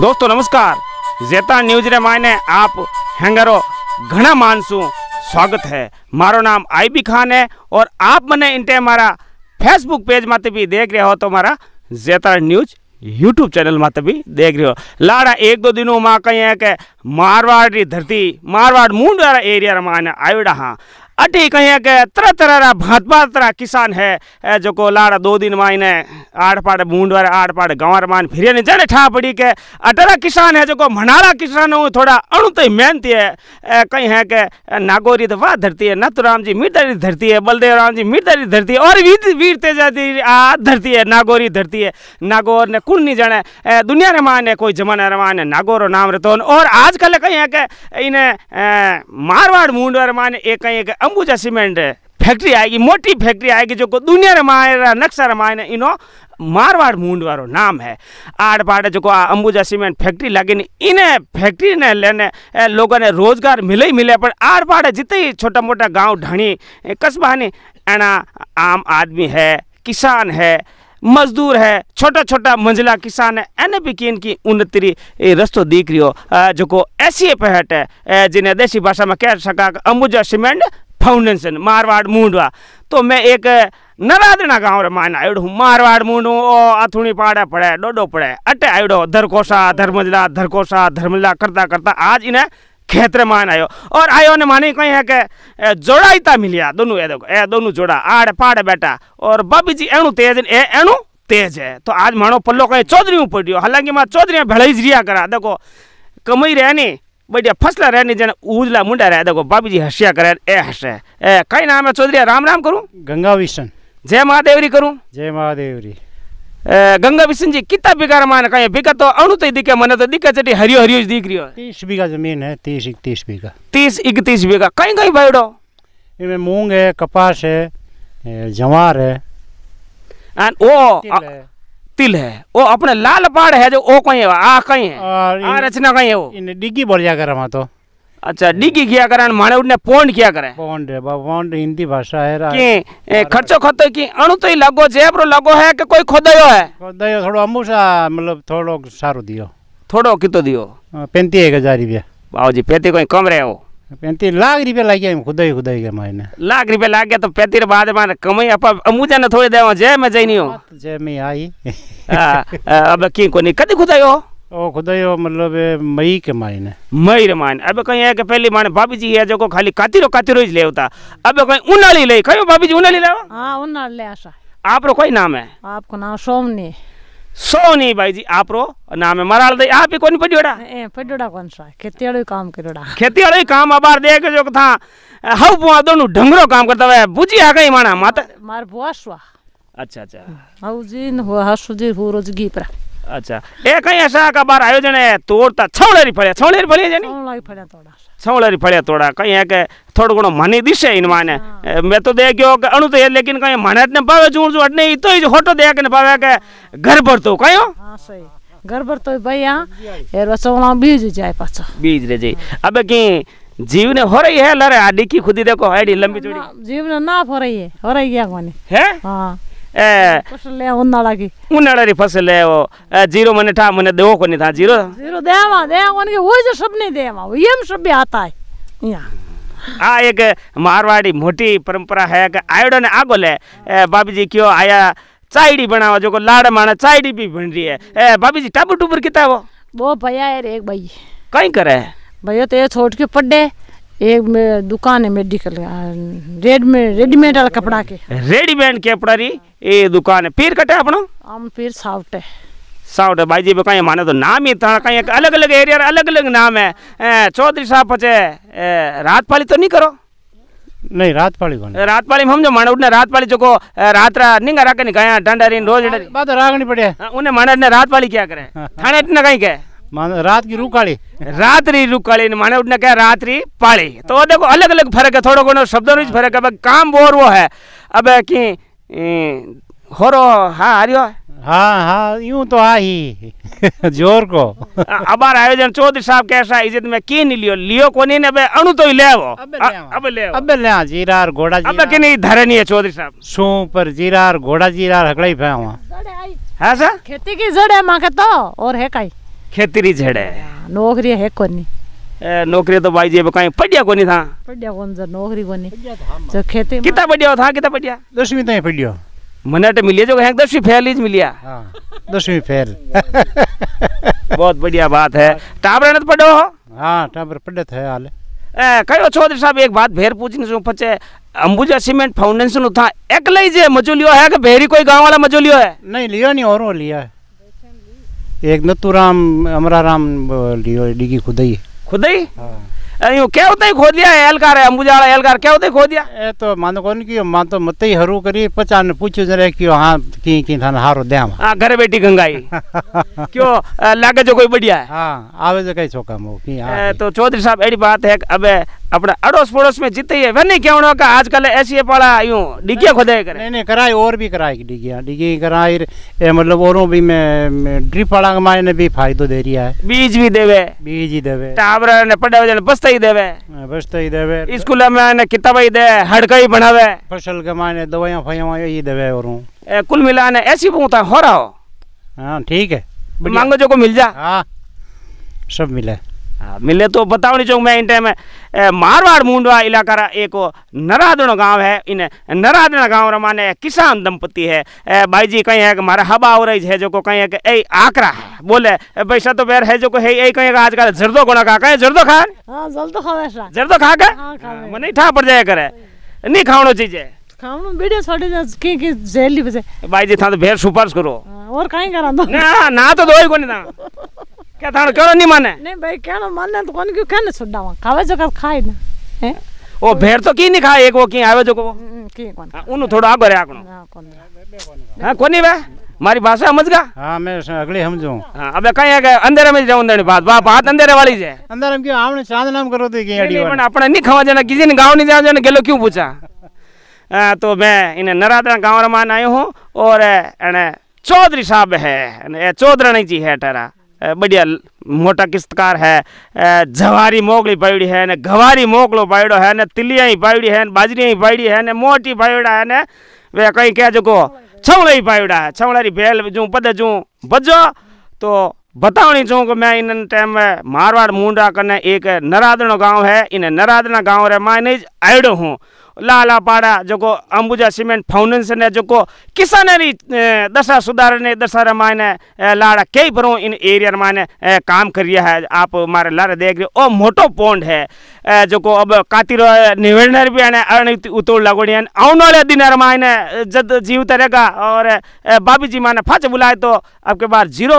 नमस्कार जेता न्यूज रे मायने आप हेंगरो घना मानसू स्वागत है मारो नाम आईबी खान है और आप मैंने इंटे मारा फेसबुक पेज माते भी देख रहे हो तो मारा जेता न्यूज यूट्यूब चैनल माते भी देख रहे हो लाड़ा एक दो दिनों माँ कहीं है कि मारवाड़ी धरती मारवाड़ मूंडारा एरिया में आयोडा हाँ अटी कहीं के तरह तरह रा भात भात रा किसान है जो को लाड़ा दो दिन मायने आड़ पाड़ बूंद वाले आड़ पाड़ गांव मान फिर जड़े ठा पड़ी के अटरा किसान है जो को मनारा किसान हूँ थोड़ा अणुत मेहनती है कहीं है के नागौरी तो वाह धरती है नथुराम जी मिर्दरी धरती है बलदेव राम जी मिर्दरी धरती है और वीर वीर तेजा आ धरती है नागौरी धरती है नागौर ने कुन नहीं जाने दुनिया रे मान कोई जमाना रे मान नागौर नाम रहते और आजकल कहीं है के इन्हें मारवाड़ मूंड मान एक कहीं अंबुजा सीमेंट फैक्ट्री आएगी मोटी फैक्ट्री आएगी जो को दुनिया रमायरा नक्शा रमायन इनो मारवाड़ वालों नाम है आड़ पाड़ जो अंबुजा सीमेंट फैक्ट्री लगे इन फैक्ट्री ने लेने लोगों ने रोजगार मिले ही मिले पर आड़ पाड़ जितने छोटा मोटा गांव ढणी कस्बा नहीं एना आम आदमी है किसान है मजदूर है छोटा छोटा मंजिला किसान है एन भी किन की उन्नति रस्तो रही हो जो ऐसी पहट है जिन्हें देसी भाषा में कह सका अंबुजा सीमेंट फाउंडेशन मारवाड़ मूंडवा तो मैं एक नरादना गाँव रे मान आयो हूँ मारवाड़ ओ अथुणी पाड़ा पड़े डोडो पड़े अटे आयो धरकोसा धर्मजला धरकोसा धर्मजला करता करता आज इन्हें खेत्र मान आयो और आयो ने माने कहीं है के जोड़ाईता मिलिया दोनों ए देखो ए दोनों जोड़ा आड़ पाड़ बेटा और बाबी जी एणु तेज ए एणु तेज है तो आज मानो पल्लो कहीं चौधरी पड़ियो हालांकि माँ चौधरी भड़ाई जिया करा देखो कमई रहे नहीं बढ़िया फसला रहे नहीं जना उजला मुंडा रहे देखो बाबी जी हसिया करे ए हसे ए कई नाम है चौधरी राम राम करूँ गंगा विष्णु जय महादेव करूँ जय महादेव गंगा विष्णु जी कितना बिघा माने कहीं बिघा तो अणु तो दिखे मने तो दिखे चटी हरियो हरियो दिख रही हो तीस बीघा जमीन है तीस इकतीस बीघा तीस इकतीस बीघा कहीं कहीं भाईडो इनमें मूंग है कपास है जवार है एंड वो तिल है वो अपने लाल पहाड़ है जो ओ कहीं आ कहीं है आ रचना कहीं है वो डिग्गी बोल जा कर हम तो अच्छा डिग्गी किया करें माने उठने पोंड किया करें पोंड है पोंड हिंदी भाषा है कि खर्चो खतो की अणु तो ही लगो जेबरो लगो है कि कोई खोदयो है खोदयो थोड़ो अमूसा मतलब थोड़ो सारो दियो थोड़ो कितो दियो 35000 हाँ, रुपया बाबू जी पैंती कोई कम रहे हो लाख लग गया ही मायने लाख गया तो बाद कमाई जय नहीं हो जय आई अब की कदी ओ मतलब मई के मायने मई रे मायने अब कहीं है कि भाभी जी है जो खाली कातिरो कातिरो ही लेवता अब कहीं उनाली ले कहो भाभी जी उनाली हां उनाली ले आशा आप रो कोई नाम है आपको नाम सोमनी ಸೋನಿ ಬಾಯ್ಜಿ ಆಪ್ರೋ ನಾಮೆ ಮರಾಳದ ಆಪಿ ಕೊನಿ ಪಜೋಡ ए पडड़ा कौन सा खेती वाले काम करोड़ा खेती वाले काम अबार देख जो था हव पुआ दोनों ढंगरो काम करता है बुझी आ गई माना माता मार बुआ सुआ अच्छा अच्छा हाउ जी न हो हसु जी हो रोज गीपरा અચ્છા એ કઈ હશે કબાર આયોજન એ તોડતા છવળેરી ફળ્યા છવળેરી ફળ્યા છે ને છવળેરી ફળ્યા તોડા કઈ કે થોડું ઘણું મને દિશે ઇન માને મેં તો દે ગયો કે અણુ તો એ લેકિન કઈ મને જ ને ભાવે જોર જોર એટલે એ તો એ ખોટો દે કે ને ભાવે કે ઘર ભરતો કયો ઘર ભરતો ભાઈ એરો ચોળા બીજ જાય પાછો બીજ રે જઈ અબે કે जीव ने हो रही है लरे आडी की खुदी देखो आडी लंबी चौड़ी जीव ने ना हो रही है हो रही है कोने है हां फसल ले उन्नाड़ा की उन्नाड़ा री फसल है वो जीरो मने ठा मने देओ कोनी था जीरो जीरो देवा दे उनके वो जो सब नहीं देवा ये में सब भी आता है यहाँ આ એક મારવાડી મોટી પરંપરા હે કે આયોડોને આગો લે બાબીજી કયો આયા ચાયડી બનાવો જો લાડ માણે ચાયડી બી ભણ રહી હે એ બાબીજી ટાબર ટુબર કિતાવો બો ભયા રે એક ભાઈ કઈ કરે ભાઈઓ તો એ છોડ કે પડે एक में दुकान है मेडिकल रेड में रेडीमेड वाला कपड़ा के रेडीमेड कपड़ा री ये दुकान है फिर कटे अपनो हम फिर साउट है साउट है भाई जी कहीं माने तो नाम ही था कहीं अलग अलग एरिया अलग अलग नाम है चौधरी साहब पचे रात पाली तो नहीं करो नहीं रात पाली कौन रात पाली हम जो माने उठने रात पाली जो को रात रा निंगा राके निकाया हाँ, डंडा रिन रोज बात तो रागनी पड़े हाँ, उन्हें माने रात पाली क्या करे थाने इतना कहीं के रात की रूकाड़ी रात्रि रुकाड़ी ने माने उठने क्या रात्रि पाड़ी तो देखो अलग अलग फर्क है थोड़ा घोड़ा शब्दों में फर्क है अब काम बोर वो है अब कि रो हाँ आ रही हो हाँ हाँ यूं तो आ ही जोर को अब अबार आयोजन चौधरी साहब कैसा इज्जत में की नहीं लियो लियो को नहीं अबे अनु तो ही ले वो अबे ले अबे ले जीरा और घोड़ा जीरा अबे किन्हीं नहीं धरे नहीं है चौधरी साहब सू पर जीरा और घोड़ा जीरा हकड़ाई पे हुआ है सर खेती की जड़ है माँ के तो और है कहीं खेती री झेड़े नौकरी है कोनी ए नौकरी तो भाई जी कहीं पढ़िया कोनी था पढ़िया कोन जो नौकरी कोनी जो खेती कितना पढ़िया था कितना पढ़िया दसवीं तक पढ़ियो मने तो मिलिया जो है दसवीं फेल ही मिलिया दसवीं फेल बहुत बढ़िया बात है टाबर ने पढ़ो हां टाबर पढ़त थे हाल ए कयो चौधरी साहब एक बात भेर पूछनी से पचे अंबुजा सीमेंट फाउंडेशन उठा एकले जे मजो है के भेरी कोई गांव वाला मजो है नहीं लियो नहीं और लिया है एक नतुराम अमरा राम लियो डिगी खुदाई खुदई हां यो क्या होता है खोदिया एलकार है अंबुजाड़ा एलकार क्या होता है खोदिया ए तो मानो कोन की मान तो मते ही हरू करी पचान पूछो जरे कि हां की की थाने हारो देम हां घर बैठी गंगाई क्यों लागे जो कोई बढ़िया है हां आवे जो कई छोका मो की हां ए तो चौधरी साहब एड़ी बात है अबे अपना अड़ोस पड़ोस में जीते ही है वह नहीं का आजकल ऐसी पड़ा यूं डिगिया खुदाई करे नहीं नहीं कराई और भी कराई डिगिया डिगी कराई मतलब औरों भी मैं ड्रिप वाला मायने भी फायदो दे रही है बीज भी देवे बीज ही देवे टावर ने पड़े वजन बस्ता ही देवे हाँ, बस्ता ही देवे स्कूल में किताब ही दे हड़का ही बनावे फसल के मायने ही देवे कुल मिला ने ऐसी हो रहा हो हाँ, ठीक है मांगो जो को मिल जा हाँ सब मिले तो बताओ नहीं चाहूँ मैं इन टाइम मारवाड़ मुंडवा इलाका रा एक नरादणो गांव है इन नरादणा गांव रहा माने किसान दंपति है भाई जी कहीं है कि मारा हवा हो रही है जो को कहीं है कि ए आकरा है बोले पैसा तो बैर है जो को है ए कहीं का आजकल जर्दो गोना का कहीं जर्दो खा हां जर्दो खावे सा जर्दो खा के हां नहीं ठा पड़ जाया करे नहीं खावनो चीज है खावनो वीडियो जा के के जेल ली बजे भाई जी था तो भेर सुपार्स करो और कहीं करा दो ना ना तो दोई कोनी ना क्या थाने करो नहीं माने नहीं भाई कहना माने तो कोन क्यों कहने छोड़ा खावे जो खाए ना ओ भेड़ तो की नहीं खाए एक वो की आवे जो को की कोन उनु थोड़ा आगे आकनो हां कोनी बे मारी भाषा समझ गा हां मैं अगले समझो हां अबे कहीं है अंधेरे में जाऊं बात बाप बात अंधेरे वाली है अंधेरे में क्यों आवने चांद करो तो की अड़ी पर अपने नहीं खावा जाना किसी गांव नहीं जाओ गेलो क्यों पूछा तो मैं इन नरादरा गांव रमान आयो हूं और चौधरी साहब है चौधरानी जी है ठहरा बढ़िया मोटा किस्तकार है जवारी मोगली बायड़ी है ने गवारी मोगलो बायड़ो है ने तिलिया ही बायड़ी है बाजरी ही बायड़ी है ने मोटी बायड़ा है ने वे कहीं कह जो छवड़ा ही बायड़ा है छवड़ा री भेल जो पद जू बजो तो बतावनी चाहूँ कि मैं इन टाइम में मारवाड़ मुंडा कने एक नरादना गांव है इन नरादना गांव रे मैं नहीं आयड़ो हूँ लालापाड़ा को अंबुजा सीमेंट फाउंडेशन है जको किसानरी दशा सुधारने दशा रमाने लाड़ा कई भरों इन एरिया माने काम कर रहा है आप हमारे लाड़ा देख रहे हो मोटो पौंड है जो अब कातिर निवेड़नर भी आने उतोड़ लगोड़ी है आने वाले दिन रमाने जब जीव रहेगा और बाबी जी माने फच बुलाए तो आपके पास जीरो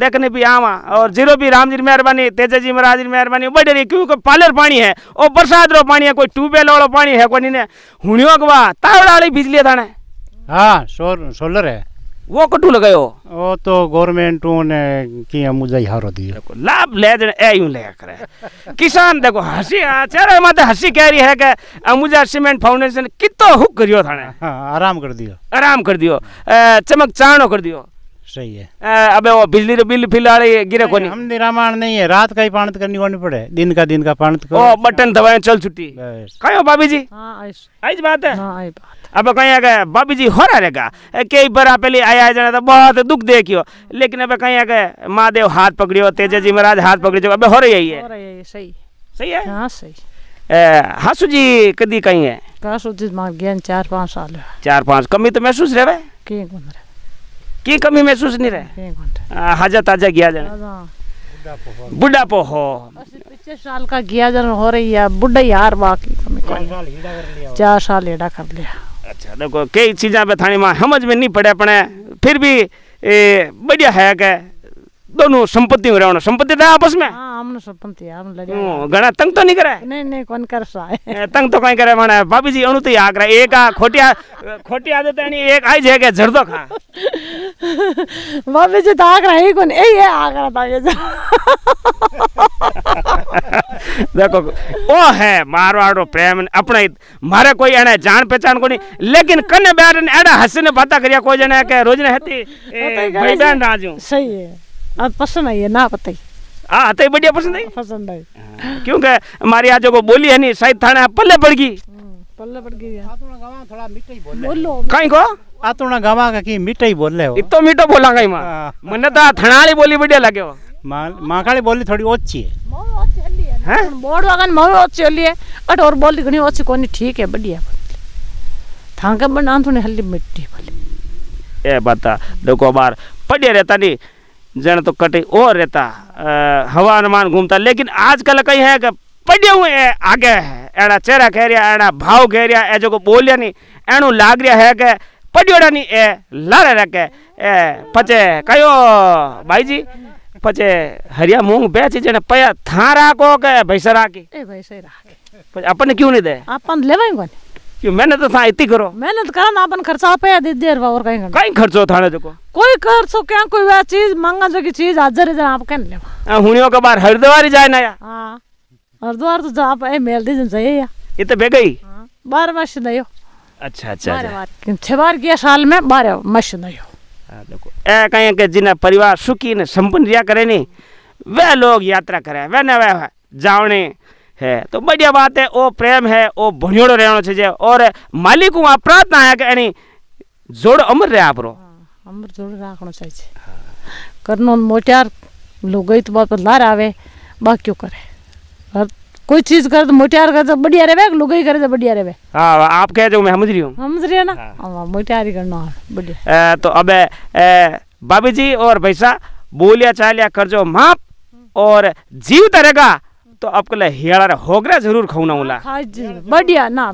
देखने भी आवा और जीरो भी राम जी मेहरबानी तेजा जी महाराज जी मेहरबानी बड़े रही क्योंकि पालर पानी है और बरसात रो पानी है कोई ट्यूबवेल वालों पानी है कोई बिजली थाने सोलर है वो कटू लगायो तो गवर्नमेंट ने किया मुझे हारो दियो लाभ ले जने ए यूं ले करे किसान देखो हसी आ चेहरे माते कह रही है के सीमेंट फाउंडेशन कितो हुक करियो थाने आराम कर दियो आराम कर दियो चमक चाणो कर दियो सही है आ, अबे वो बिजली तो बिल रही है गिरे कोनी हम निरामान नहीं है रात का ही पानत करनी होनी पड़े दिन का दिन का पाणत करो बटन दबाए चल छुट्टी कहो भाभी जी हां आई बात है हां आई बात अब कहीं आ गए भाभी जी हो रहा रहेगा कई बार पहले आया जाना था बहुत दुख देखियो लेकिन अब कहीं आ गए महादेव हाथ पकड़ियो तेजा जी महाराज हाथ पकड़ियो अब हो रही है सही सही है हाँ सही हासु जी कदी कहीं है हासू जी मार गया चार पाँच साल चार पाँच कमी तो महसूस रहे की की कमी महसूस नहीं रहे हाजा ताजा गया बुढ़ा बुढ़ापो हो पिछले साल का गया जन हो रही है बुढ़ा यार बाकी चार साल एडा कर लिया अच्छा देखो कई चीज़ें बताने मां समझ में नहीं पड़े अपने फिर भी बढ़िया है क्या दोनों संपत्ति में रहना संपत्ति था तो आपस में घना हाँ, तंग तो नहीं करे नहीं नहीं कौन कर तंग तो कहीं करे माने भाभी जी अनु तो आ करे एक आ खोटिया खोटी आदत नहीं एक आई जगह झरदो तो खा भाभी जी तो आ करे ही कौन ए ये आ करे ताके जा देखो ओ है मारवाड़ो प्रेम अपने मारे कोई एने जान पहचान को नहीं लेकिन कने बैठ एड़ा हंसने बाता करिया कोई जने के रोज ने हती भाई बहन राजू सही है अब पसंद आई है ना पता ही हाँ आते हाँ, तो ही बढ़िया पसंद आई पसंद आई हाँ। क्योंकि हमारी आज को बोली है नहीं शायद थाने पल्ले पड़ गई हम्म, पल्ले पड़ गई थोड़ा मीठा ही बोलो कहीं को आतुणा गावा का की मीठा ही बोल ले इतो मीठो बोला कहीं मां हाँ। मने तो थणाली बोली बढ़िया लागे माल माखाली बोली थोड़ी ओछी है हल्ली है बोर्ड वागन मो ओछी हल्ली है अट और बोली घणी ओछी कोनी ठीक है बढ़िया थांका बनान थोड़ी हल्ली मिट्टी बोली ए बता देखो बार पड़े रहता नहीं जन तो कटे और रहता हवा अनुमान घूमता लेकिन आजकल कहीं है कि पढ़े हुए है आगे है एड़ा चेहरा कह रहा एड़ा भाव कह रहा है जो को बोलिया नहीं एणु लाग रहा है कि पढ़ियोड़ा नहीं ए लारे रह के ए पचे कहो भाई जी पचे हरिया मूंग बेच जने पया थारा को के भैसरा की ए भैसरा की अपन क्यों नहीं दे अपन लेवाई को क्यों मेहनत तो था इतनी करो मेहनत करा ना अपन खर्चा पे दे देर और कहीं कहीं खर्चो थाने जो को कोई कर सो क्या कोई वह चीज मांगा जो की चीज हाजर है आप कह ले हाँ, हुनियो के बार हरिद्वार ही जाए ना या हां हरिद्वार तो जा पे मेल दे सही है ये तो बे गई हां 12 मास अच्छा अच्छा अच्छा छह बार किया साल में बार मश नहीं देखो ए कहीं के जिन्हें परिवार सुखी ने संपन्न रिया करे नहीं वह लोग यात्रा करे वह न वह जावणे है तो बढ़िया बात है ओ प्रेम है ओ भणियोड़ो रहणो चाहिए और मालिक को प्रार्थना है कि जोड़ अमर रहे आप रो અમર જોડે રાખણો જાય છે ઘરનો મોટ્યાર લુગઈ તો બાપ લાર આવે બાક્યું કરે कोई चीज करे तो मोटियार करे तो बढ़िया रहे लुगाई करे तो बढ़िया रहे हाँ आप कह रहे हो मैं समझ रही हूँ समझ रही है ना हाँ मोटियारी करना बढ़िया तो अब भाभी जी और भाई बोलिया चालिया कर जो माप और जीव तरेगा तो आपको ले हियाड़ा होगरा जरूर खाऊना उला बढ़िया ना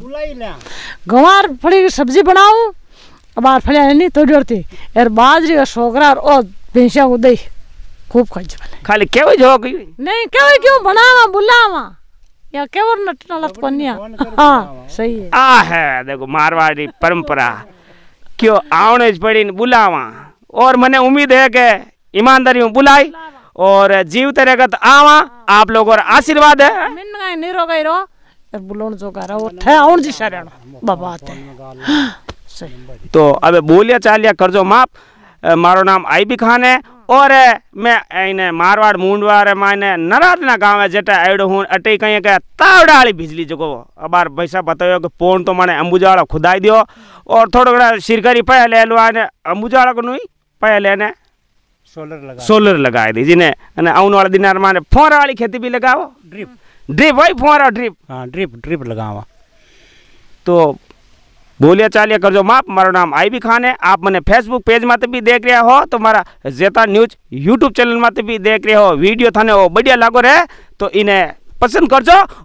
गंवार सब्जी बनाऊं અમાર ફળ્યા નહીં તોડતી એર બાજરી છોકરા ઓ ભેંસ્યા ઉદય ખૂબ ખર્ચ ખાલી કેવું જોવા ગયું નહીં કેવું કેવું ભણાવા બોલાવા या केवर नटनलत पन्निया हाँ सही है आ है देखो मारवाड़ी परंपरा क्यों आवने पड़ी बुलावा और मैंने उम्मीद है कि ईमानदारी में बुलाई और जीव तेरे तो आवा आप लोग और आशीर्वाद है मिन्न निरो गई रो बुलोन जो कर वो थे आउन जी शरण बाबा है तो अब बोलिया चालिया ચાલ્યા माफ मारो नाम आई भी खान है और मैं मारवाड़ मुंडवाड़ मायने नराद ना गाँव है जेटा एडो हूँ अटे कहीं कह तावड़ा वाली बिजली जो अबार भैसा बताओ कि पोन तो मैंने अंबुजा वाला खुदाई दियो और थोड़ा घड़ा सिरकारी पैसा ले लो आने अंबुजा वाला को नु पैसा लेने सोलर लगा सोलर लगा दी जी जिन्हें आने वाले दिन माने फोरा वाली खेती भी लगाओ ड्रिप ड्रिप वही फोरा ड्रिप हाँ ड्रिप ड्रिप लगावा तो बोलिया चालिया करजो माफ मारो नाम आई भी खान है आप मैंने फेसबुक पेज में भी देख रहे हो तो मारा जेता न्यूज यूट्यूब चैनल में भी देख रहे हो वीडियो थाने बढ़िया लागो रहे तो इन्हें पसंद करजो